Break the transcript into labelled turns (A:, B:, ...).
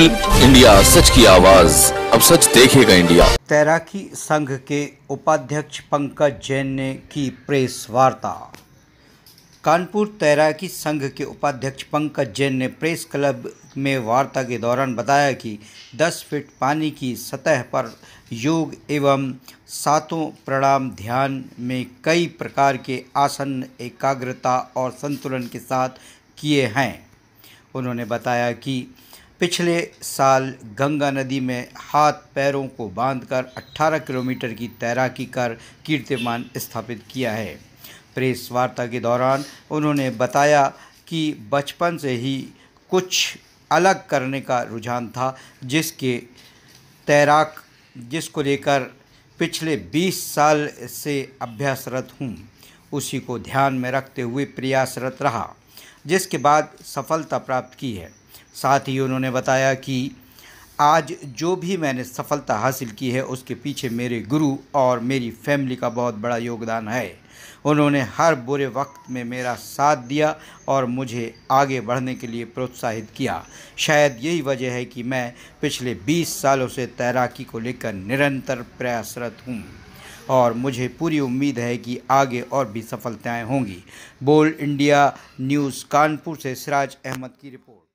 A: बोल इंडिया सच की आवाज अब सच देखेगा इंडिया तैराकी संघ के उपाध्यक्ष पंकज जैन ने की प्रेस वार्ता कानपुर तैराकी संघ के उपाध्यक्ष पंकज जैन ने प्रेस क्लब में वार्ता के दौरान बताया कि 10 फीट पानी की सतह पर योग एवं सातों प्रणाम ध्यान में कई प्रकार के आसन एकाग्रता और संतुलन के साथ किए हैं उन्होंने बताया कि पिछले साल गंगा नदी में हाथ पैरों को बांधकर 18 किलोमीटर की तैराकी कर कीर्तिमान स्थापित किया है प्रेस वार्ता के दौरान उन्होंने बताया कि बचपन से ही कुछ अलग करने का रुझान था जिसके तैराक जिसको लेकर पिछले 20 साल से अभ्यासरत हूँ उसी को ध्यान में रखते हुए प्रयासरत रहा जिसके बाद सफलता प्राप्त की है साथ ही उन्होंने बताया कि आज जो भी मैंने सफलता हासिल की है उसके पीछे मेरे गुरु और मेरी फैमिली का बहुत बड़ा योगदान है उन्होंने हर बुरे वक्त में मेरा साथ दिया और मुझे आगे बढ़ने के लिए प्रोत्साहित किया शायद यही वजह है कि मैं पिछले 20 सालों से तैराकी को लेकर निरंतर प्रयासरत हूँ और मुझे पूरी उम्मीद है कि आगे और भी सफलताएं होंगी बोल इंडिया न्यूज़ कानपुर से सिराज अहमद की रिपोर्ट